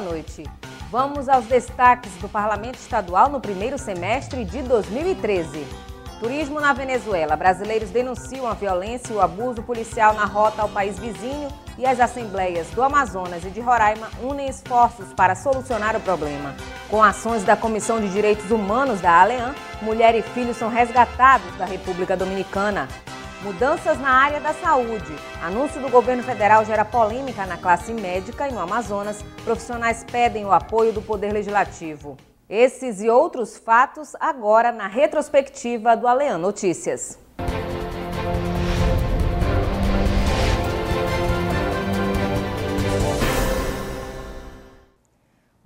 noite. Vamos aos destaques do Parlamento Estadual no primeiro semestre de 2013. Turismo na Venezuela. Brasileiros denunciam a violência e o abuso policial na rota ao país vizinho e as assembleias do Amazonas e de Roraima unem esforços para solucionar o problema. Com ações da Comissão de Direitos Humanos da ALEAN, mulher e filho são resgatados da República Dominicana. Mudanças na área da saúde. Anúncio do governo federal gera polêmica na classe médica e no Amazonas. Profissionais pedem o apoio do Poder Legislativo. Esses e outros fatos agora na retrospectiva do Alean Notícias.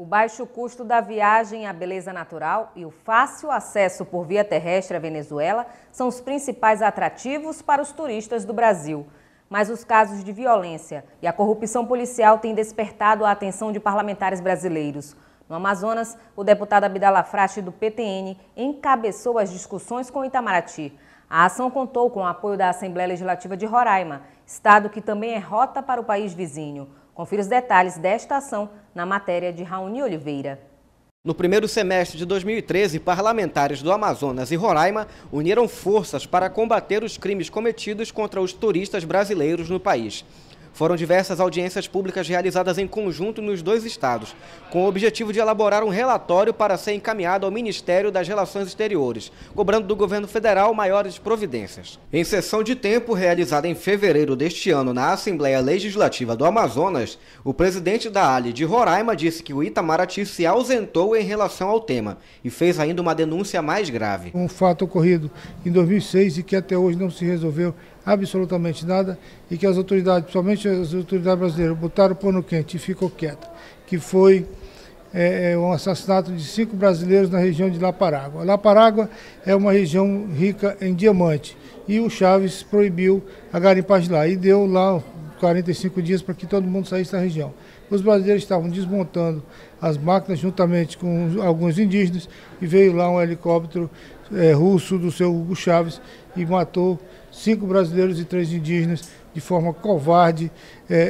O baixo custo da viagem à beleza natural e o fácil acesso por via terrestre à Venezuela são os principais atrativos para os turistas do Brasil. Mas os casos de violência e a corrupção policial têm despertado a atenção de parlamentares brasileiros. No Amazonas, o deputado Abdala Frache, do PTN, encabeçou as discussões com Itamaraty. A ação contou com o apoio da Assembleia Legislativa de Roraima, estado que também é rota para o país vizinho. Confira os detalhes desta ação na matéria de Raoni Oliveira. No primeiro semestre de 2013, parlamentares do Amazonas e Roraima uniram forças para combater os crimes cometidos contra os turistas brasileiros no país. Foram diversas audiências públicas realizadas em conjunto nos dois estados, com o objetivo de elaborar um relatório para ser encaminhado ao Ministério das Relações Exteriores, cobrando do governo federal maiores providências. Em sessão de tempo realizada em fevereiro deste ano na Assembleia Legislativa do Amazonas, o presidente da ALE de Roraima disse que o Itamaraty se ausentou em relação ao tema e fez ainda uma denúncia mais grave. Um fato ocorrido em 2006 e que até hoje não se resolveu absolutamente nada e que as autoridades, principalmente as autoridades brasileiras, botaram o pano quente e ficou quieta, que foi é, é um assassinato de cinco brasileiros na região de Laparágua. Parágua é uma região rica em diamante e o Chaves proibiu a garimpagem lá e deu lá 45 dias para que todo mundo saísse da região. Os brasileiros estavam desmontando as máquinas juntamente com alguns indígenas e veio lá um helicóptero é, russo do seu Hugo Chaves e matou cinco brasileiros e três indígenas, de forma covarde, é,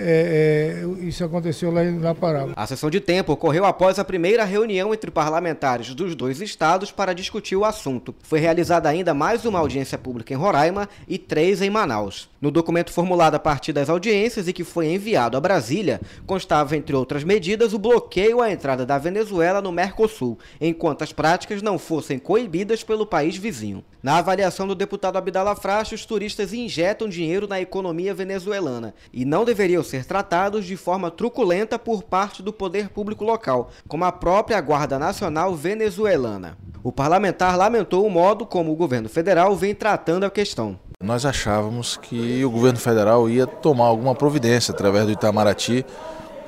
é, é, isso aconteceu lá na Pará. A sessão de tempo ocorreu após a primeira reunião entre parlamentares dos dois estados para discutir o assunto. Foi realizada ainda mais uma audiência pública em Roraima e três em Manaus. No documento formulado a partir das audiências e que foi enviado a Brasília, constava, entre outras medidas, o bloqueio à entrada da Venezuela no Mercosul, enquanto as práticas não fossem coibidas pelo país vizinho. Na avaliação do deputado Abdala Fracho, os turistas injetam dinheiro na economia venezuelana e não deveriam poderiam ser tratados de forma truculenta por parte do poder público local, como a própria Guarda Nacional venezuelana. O parlamentar lamentou o modo como o governo federal vem tratando a questão. Nós achávamos que o governo federal ia tomar alguma providência através do Itamaraty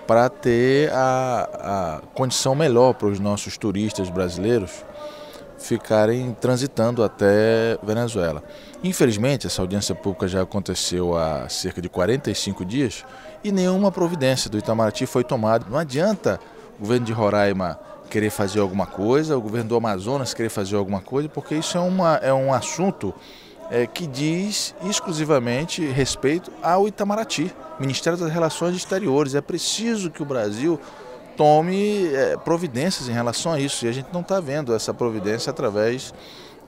para ter a, a condição melhor para os nossos turistas brasileiros ficarem transitando até Venezuela. Infelizmente, essa audiência pública já aconteceu há cerca de 45 dias e nenhuma providência do Itamaraty foi tomada. Não adianta o governo de Roraima querer fazer alguma coisa, o governo do Amazonas querer fazer alguma coisa, porque isso é, uma, é um assunto é, que diz exclusivamente respeito ao Itamaraty, Ministério das Relações Exteriores. É preciso que o Brasil tome é, providências em relação a isso e a gente não está vendo essa providência através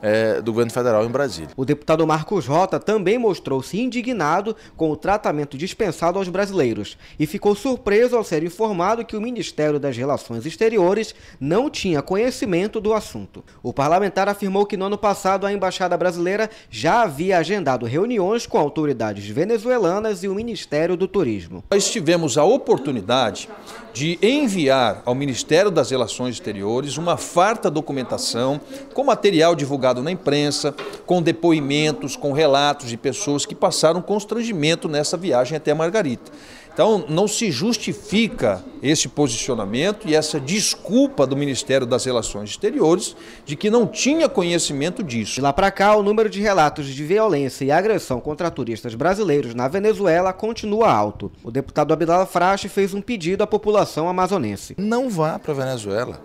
é, do governo federal em Brasília. O deputado Marcos Rota também mostrou-se indignado com o tratamento dispensado aos brasileiros e ficou surpreso ao ser informado que o Ministério das Relações Exteriores não tinha conhecimento do assunto. O parlamentar afirmou que no ano passado a embaixada brasileira já havia agendado reuniões com autoridades venezuelanas e o Ministério do Turismo. Nós tivemos a oportunidade de enviar ao Ministério das Relações Exteriores uma farta documentação com material divulgado divulgado na imprensa, com depoimentos, com relatos de pessoas que passaram constrangimento nessa viagem até Margarita. Então, não se justifica esse posicionamento e essa desculpa do Ministério das Relações Exteriores de que não tinha conhecimento disso. De lá para cá, o número de relatos de violência e agressão contra turistas brasileiros na Venezuela continua alto. O deputado Abdala Frache fez um pedido à população amazonense. Não vá para a Venezuela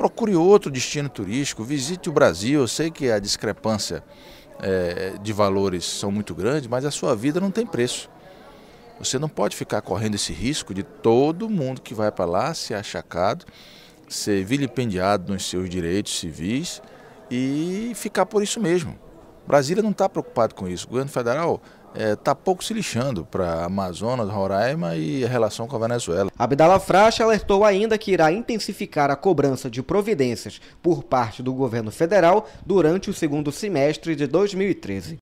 procure outro destino turístico, visite o Brasil. Eu sei que a discrepância é, de valores são muito grandes, mas a sua vida não tem preço. Você não pode ficar correndo esse risco de todo mundo que vai para lá ser achacado, ser vilipendiado nos seus direitos civis e ficar por isso mesmo. Brasília não está preocupado com isso. O governo federal está é, tá pouco se lixando para Amazonas, Roraima e a relação com a Venezuela. Abdala Fracha alertou ainda que irá intensificar a cobrança de providências por parte do governo federal durante o segundo semestre de 2013.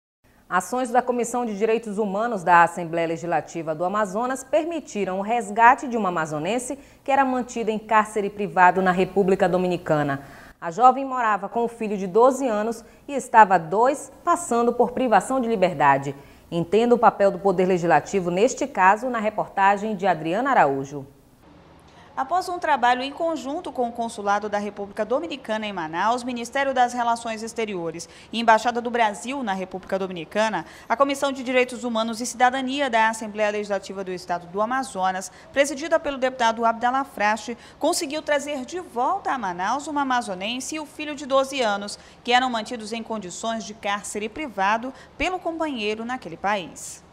Ações da Comissão de Direitos Humanos da Assembleia Legislativa do Amazonas permitiram o resgate de uma amazonense que era mantida em cárcere privado na República Dominicana. A jovem morava com o um filho de 12 anos e estava dois passando por privação de liberdade. Entenda o papel do Poder Legislativo neste caso na reportagem de Adriana Araújo. Após um trabalho em conjunto com o Consulado da República Dominicana em Manaus, Ministério das Relações Exteriores e Embaixada do Brasil na República Dominicana, a Comissão de Direitos Humanos e Cidadania da Assembleia Legislativa do Estado do Amazonas, presidida pelo deputado Abdallah Frache, conseguiu trazer de volta a Manaus uma amazonense e o filho de 12 anos, que eram mantidos em condições de cárcere privado pelo companheiro naquele país.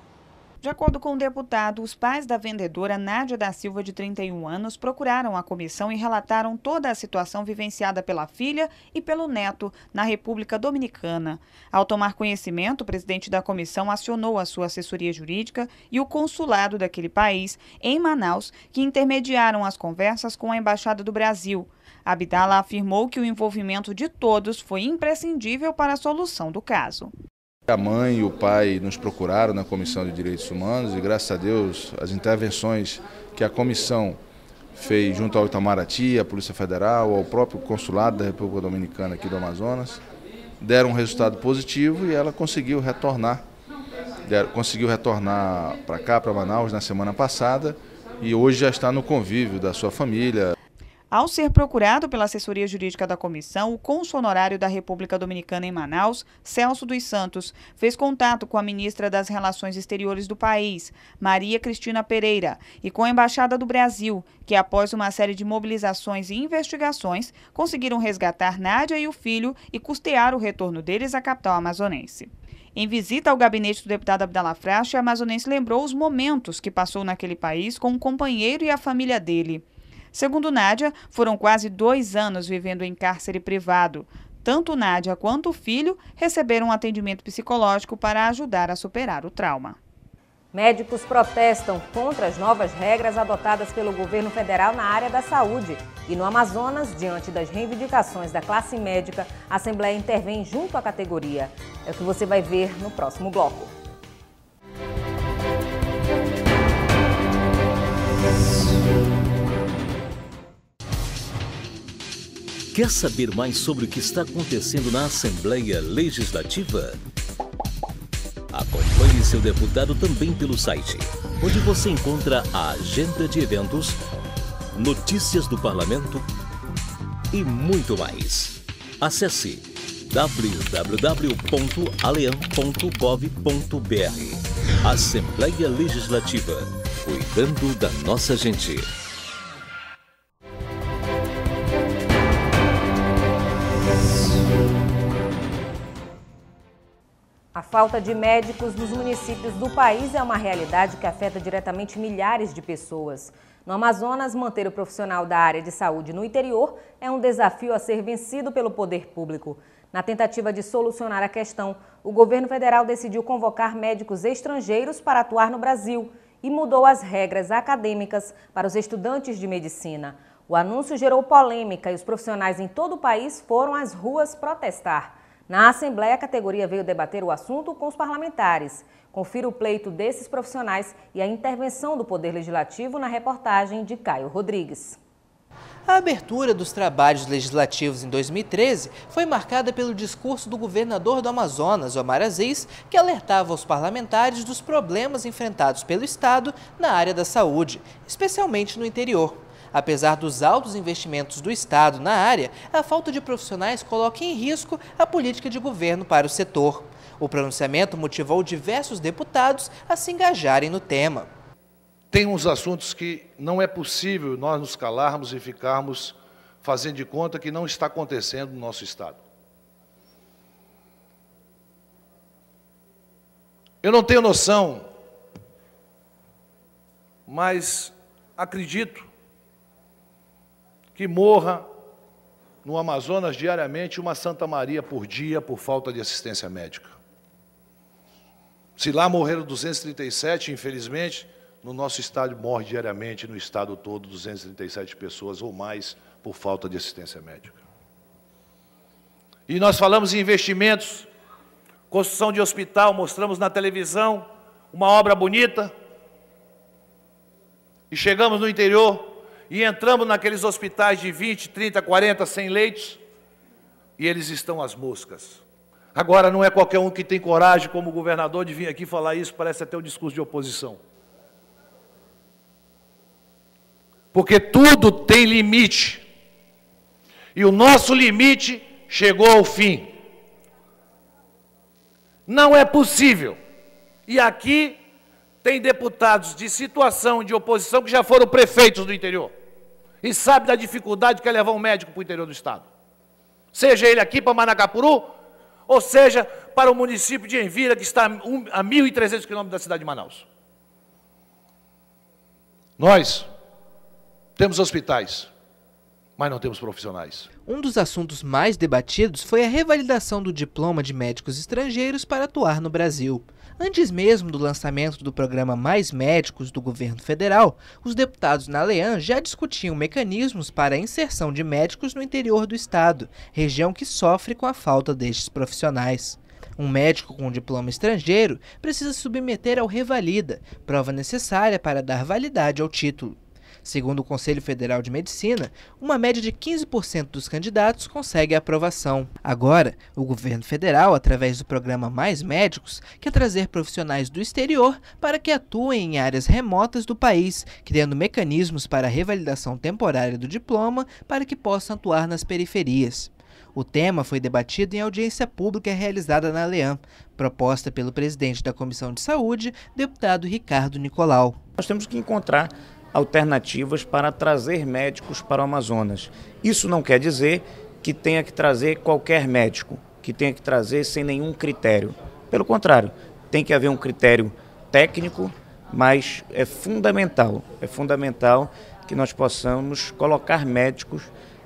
De acordo com o deputado, os pais da vendedora Nádia da Silva, de 31 anos, procuraram a comissão e relataram toda a situação vivenciada pela filha e pelo neto na República Dominicana. Ao tomar conhecimento, o presidente da comissão acionou a sua assessoria jurídica e o consulado daquele país, em Manaus, que intermediaram as conversas com a Embaixada do Brasil. Abdala afirmou que o envolvimento de todos foi imprescindível para a solução do caso. A mãe e o pai nos procuraram na Comissão de Direitos Humanos e, graças a Deus, as intervenções que a comissão fez junto ao Itamaraty, à Polícia Federal, ao próprio Consulado da República Dominicana aqui do Amazonas, deram um resultado positivo e ela conseguiu retornar. Conseguiu retornar para cá, para Manaus, na semana passada e hoje já está no convívio da sua família. Ao ser procurado pela assessoria jurídica da comissão, o cônsul honorário da República Dominicana em Manaus, Celso dos Santos, fez contato com a ministra das Relações Exteriores do país, Maria Cristina Pereira, e com a Embaixada do Brasil, que após uma série de mobilizações e investigações, conseguiram resgatar Nádia e o filho e custear o retorno deles à capital amazonense. Em visita ao gabinete do deputado Abdala Frache, a amazonense lembrou os momentos que passou naquele país com o companheiro e a família dele. Segundo Nádia, foram quase dois anos vivendo em cárcere privado. Tanto Nádia quanto o filho receberam atendimento psicológico para ajudar a superar o trauma. Médicos protestam contra as novas regras adotadas pelo governo federal na área da saúde. E no Amazonas, diante das reivindicações da classe médica, a Assembleia intervém junto à categoria. É o que você vai ver no próximo bloco. Quer saber mais sobre o que está acontecendo na Assembleia Legislativa? Acompanhe seu deputado também pelo site, onde você encontra a agenda de eventos, notícias do parlamento e muito mais. Acesse www.alean.gov.br Assembleia Legislativa, cuidando da nossa gente. A falta de médicos nos municípios do país é uma realidade que afeta diretamente milhares de pessoas. No Amazonas, manter o profissional da área de saúde no interior é um desafio a ser vencido pelo poder público. Na tentativa de solucionar a questão, o governo federal decidiu convocar médicos estrangeiros para atuar no Brasil e mudou as regras acadêmicas para os estudantes de medicina. O anúncio gerou polêmica e os profissionais em todo o país foram às ruas protestar. Na Assembleia, a categoria veio debater o assunto com os parlamentares. Confira o pleito desses profissionais e a intervenção do Poder Legislativo na reportagem de Caio Rodrigues. A abertura dos trabalhos legislativos em 2013 foi marcada pelo discurso do governador do Amazonas, Omar Aziz, que alertava os parlamentares dos problemas enfrentados pelo Estado na área da saúde, especialmente no interior. Apesar dos altos investimentos do Estado na área, a falta de profissionais coloca em risco a política de governo para o setor. O pronunciamento motivou diversos deputados a se engajarem no tema. Tem uns assuntos que não é possível nós nos calarmos e ficarmos fazendo de conta que não está acontecendo no nosso Estado. Eu não tenho noção, mas acredito que morra no Amazonas diariamente uma Santa Maria por dia por falta de assistência médica. Se lá morreram 237, infelizmente, no nosso estado morre diariamente, no estado todo, 237 pessoas ou mais por falta de assistência médica. E nós falamos em investimentos, construção de hospital, mostramos na televisão uma obra bonita. E chegamos no interior, e entramos naqueles hospitais de 20, 30, 40, 100 leitos, e eles estão às moscas. Agora, não é qualquer um que tem coragem, como governador, de vir aqui falar isso, parece até um discurso de oposição. Porque tudo tem limite. E o nosso limite chegou ao fim. Não é possível. E aqui tem deputados de situação de oposição que já foram prefeitos do interior e sabe da dificuldade que é levar um médico para o interior do estado. Seja ele aqui para Manacapuru, ou seja para o município de Envira, que está a 1.300 quilômetros da cidade de Manaus. Nós temos hospitais mas não temos profissionais. Um dos assuntos mais debatidos foi a revalidação do diploma de médicos estrangeiros para atuar no Brasil. Antes mesmo do lançamento do programa Mais Médicos do governo federal, os deputados na LEAN já discutiam mecanismos para a inserção de médicos no interior do estado, região que sofre com a falta destes profissionais. Um médico com diploma estrangeiro precisa se submeter ao Revalida, prova necessária para dar validade ao título. Segundo o Conselho Federal de Medicina, uma média de 15% dos candidatos consegue a aprovação. Agora, o governo federal, através do programa Mais Médicos, quer trazer profissionais do exterior para que atuem em áreas remotas do país, criando mecanismos para a revalidação temporária do diploma para que possam atuar nas periferias. O tema foi debatido em audiência pública realizada na Aleam, proposta pelo presidente da Comissão de Saúde, deputado Ricardo Nicolau. Nós temos que encontrar alternativas para trazer médicos para o Amazonas. Isso não quer dizer que tenha que trazer qualquer médico, que tenha que trazer sem nenhum critério. Pelo contrário, tem que haver um critério técnico, mas é fundamental, é fundamental que nós possamos colocar médicos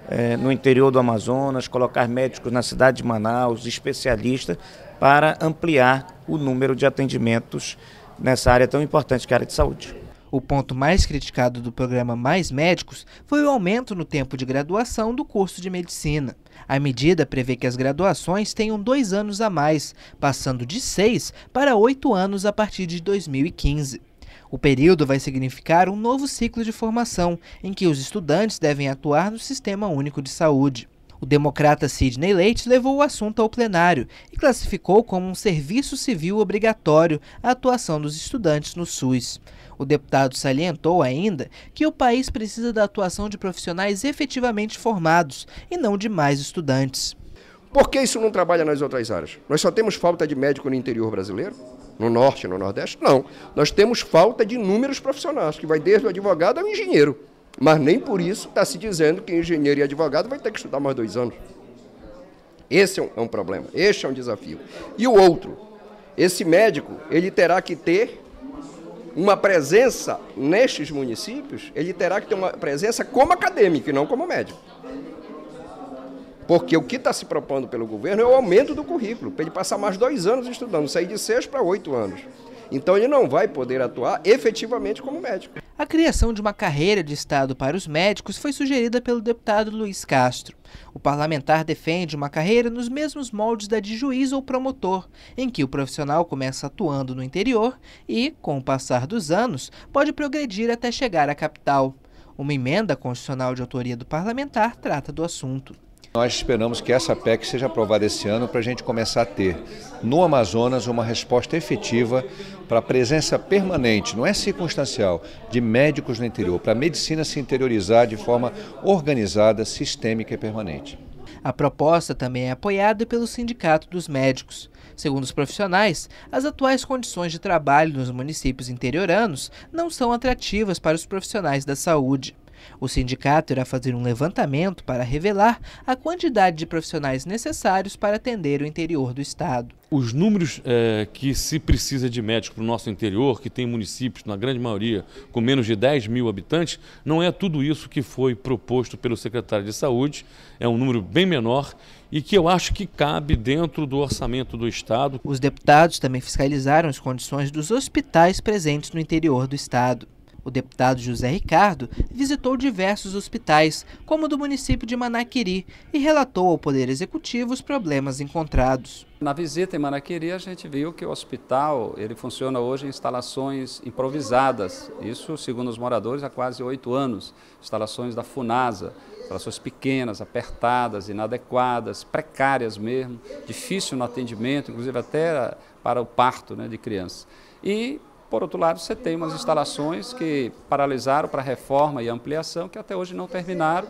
eh, no interior do Amazonas, colocar médicos na cidade de Manaus, especialistas, para ampliar o número de atendimentos nessa área tão importante que é a área de saúde. O ponto mais criticado do programa Mais Médicos foi o aumento no tempo de graduação do curso de medicina. A medida prevê que as graduações tenham dois anos a mais, passando de seis para oito anos a partir de 2015. O período vai significar um novo ciclo de formação, em que os estudantes devem atuar no Sistema Único de Saúde. O democrata Sidney Leite levou o assunto ao plenário e classificou como um serviço civil obrigatório a atuação dos estudantes no SUS. O deputado salientou ainda que o país precisa da atuação de profissionais efetivamente formados e não de mais estudantes. Por que isso não trabalha nas outras áreas? Nós só temos falta de médico no interior brasileiro? No norte, no nordeste? Não. Nós temos falta de inúmeros profissionais, que vai desde o advogado ao engenheiro. Mas nem por isso está se dizendo que engenheiro e advogado vai ter que estudar mais dois anos. Esse é um, é um problema, esse é um desafio. E o outro, esse médico, ele terá que ter uma presença nestes municípios, ele terá que ter uma presença como acadêmico e não como médico. Porque o que está se propondo pelo governo é o aumento do currículo, para ele passar mais dois anos estudando, sair de seis para oito anos. Então ele não vai poder atuar efetivamente como médico. A criação de uma carreira de Estado para os médicos foi sugerida pelo deputado Luiz Castro. O parlamentar defende uma carreira nos mesmos moldes da de juiz ou promotor, em que o profissional começa atuando no interior e, com o passar dos anos, pode progredir até chegar à capital. Uma emenda constitucional de autoria do parlamentar trata do assunto. Nós esperamos que essa PEC seja aprovada esse ano para a gente começar a ter no Amazonas uma resposta efetiva para a presença permanente, não é circunstancial, de médicos no interior, para a medicina se interiorizar de forma organizada, sistêmica e permanente. A proposta também é apoiada pelo Sindicato dos Médicos. Segundo os profissionais, as atuais condições de trabalho nos municípios interioranos não são atrativas para os profissionais da saúde. O sindicato irá fazer um levantamento para revelar a quantidade de profissionais necessários para atender o interior do estado. Os números é, que se precisa de médicos para o nosso interior, que tem municípios, na grande maioria, com menos de 10 mil habitantes, não é tudo isso que foi proposto pelo secretário de Saúde, é um número bem menor e que eu acho que cabe dentro do orçamento do Estado. Os deputados também fiscalizaram as condições dos hospitais presentes no interior do Estado. O deputado José Ricardo visitou diversos hospitais, como o do município de Manaquiri, e relatou ao Poder Executivo os problemas encontrados. Na visita em Manaquiri, a gente viu que o hospital ele funciona hoje em instalações improvisadas. Isso, segundo os moradores, há quase oito anos. Instalações da FUNASA, instalações pequenas, apertadas, inadequadas, precárias mesmo, difícil no atendimento, inclusive até para o parto né, de crianças. E por outro lado, você tem umas instalações que paralisaram para reforma e ampliação, que até hoje não terminaram,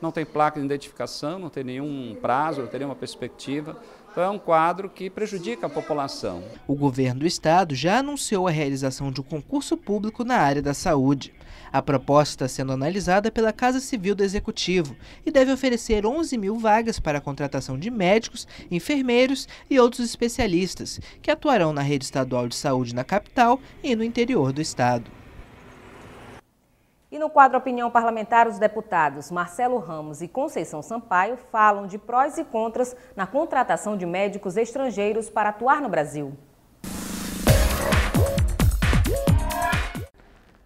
não tem placa de identificação, não tem nenhum prazo, não tem nenhuma perspectiva. Então é um quadro que prejudica a população. O governo do estado já anunciou a realização de um concurso público na área da saúde. A proposta está sendo analisada pela Casa Civil do Executivo e deve oferecer 11 mil vagas para a contratação de médicos, enfermeiros e outros especialistas, que atuarão na rede estadual de saúde na capital e no interior do estado. E no quadro Opinião Parlamentar, os deputados Marcelo Ramos e Conceição Sampaio falam de prós e contras na contratação de médicos estrangeiros para atuar no Brasil.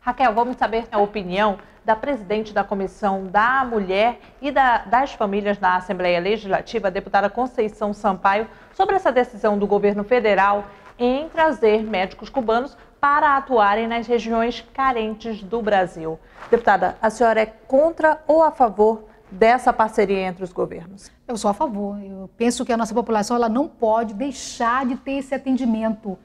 Raquel, vamos saber a opinião da presidente da Comissão da Mulher e da, das Famílias na Assembleia Legislativa, a deputada Conceição Sampaio, sobre essa decisão do governo federal em trazer médicos cubanos para atuarem nas regiões carentes do Brasil. Deputada, a senhora é contra ou a favor dessa parceria entre os governos? Eu sou a favor. Eu penso que a nossa população ela não pode deixar de ter esse atendimento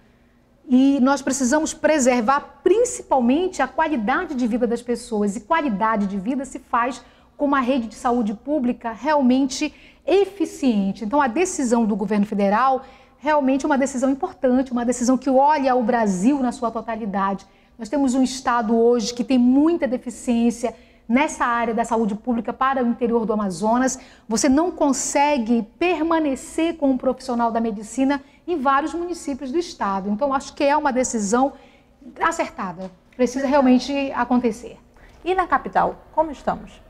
e nós precisamos preservar principalmente a qualidade de vida das pessoas. E qualidade de vida se faz com uma rede de saúde pública realmente eficiente. Então, a decisão do governo federal realmente é uma decisão importante, uma decisão que olha o Brasil na sua totalidade. Nós temos um estado hoje que tem muita deficiência nessa área da saúde pública para o interior do Amazonas. Você não consegue permanecer com um profissional da medicina em vários municípios do estado. Então, acho que é uma decisão acertada, precisa realmente acontecer. E na capital, como estamos?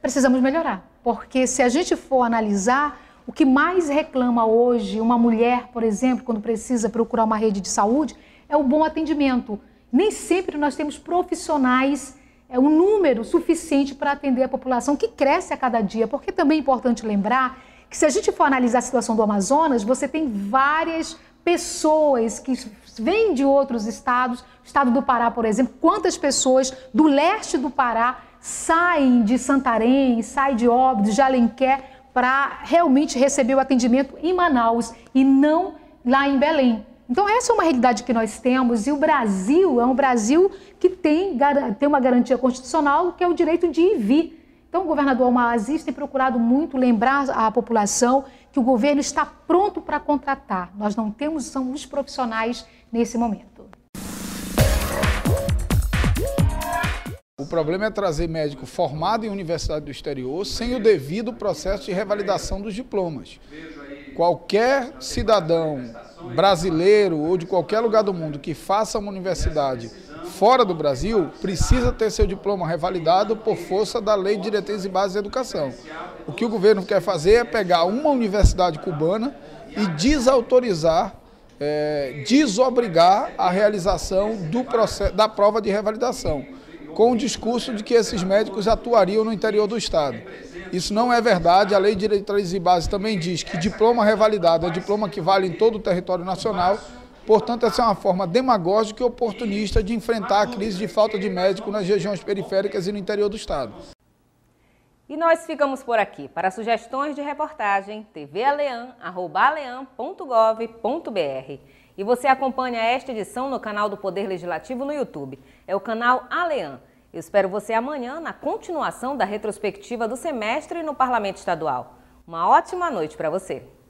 Precisamos melhorar, porque se a gente for analisar o que mais reclama hoje uma mulher, por exemplo, quando precisa procurar uma rede de saúde, é o bom atendimento. Nem sempre nós temos profissionais, é um número suficiente para atender a população que cresce a cada dia, porque também é importante lembrar que se a gente for analisar a situação do Amazonas, você tem várias pessoas que vêm de outros estados, estado do Pará, por exemplo, quantas pessoas do leste do Pará saem de Santarém, saem de Óbidos, de Alenquer, para realmente receber o atendimento em Manaus e não lá em Belém. Então, essa é uma realidade que nós temos e o Brasil é um Brasil que tem, tem uma garantia constitucional que é o direito de ir e vir. Então, o governador Maazis tem procurado muito lembrar à população que o governo está pronto para contratar. Nós não temos são os profissionais nesse momento. O problema é trazer médico formado em universidade do exterior sem o devido processo de revalidação dos diplomas. Qualquer cidadão brasileiro ou de qualquer lugar do mundo que faça uma universidade fora do Brasil precisa ter seu diploma revalidado por força da Lei de Diretrizes e Bases de Educação. O que o governo quer fazer é pegar uma universidade cubana e desautorizar, é, desobrigar a realização do processo, da prova de revalidação, com o discurso de que esses médicos atuariam no interior do Estado. Isso não é verdade. A Lei de Diretrizes e Bases também diz que diploma revalidado é diploma que vale em todo o território nacional Portanto, essa é uma forma demagógica e oportunista de enfrentar a crise de falta de médico nas regiões periféricas e no interior do estado. E nós ficamos por aqui. Para sugestões de reportagem, tvalean.gov.br. E você acompanha esta edição no canal do Poder Legislativo no YouTube. É o canal Alean. Eu espero você amanhã na continuação da retrospectiva do semestre no Parlamento Estadual. Uma ótima noite para você!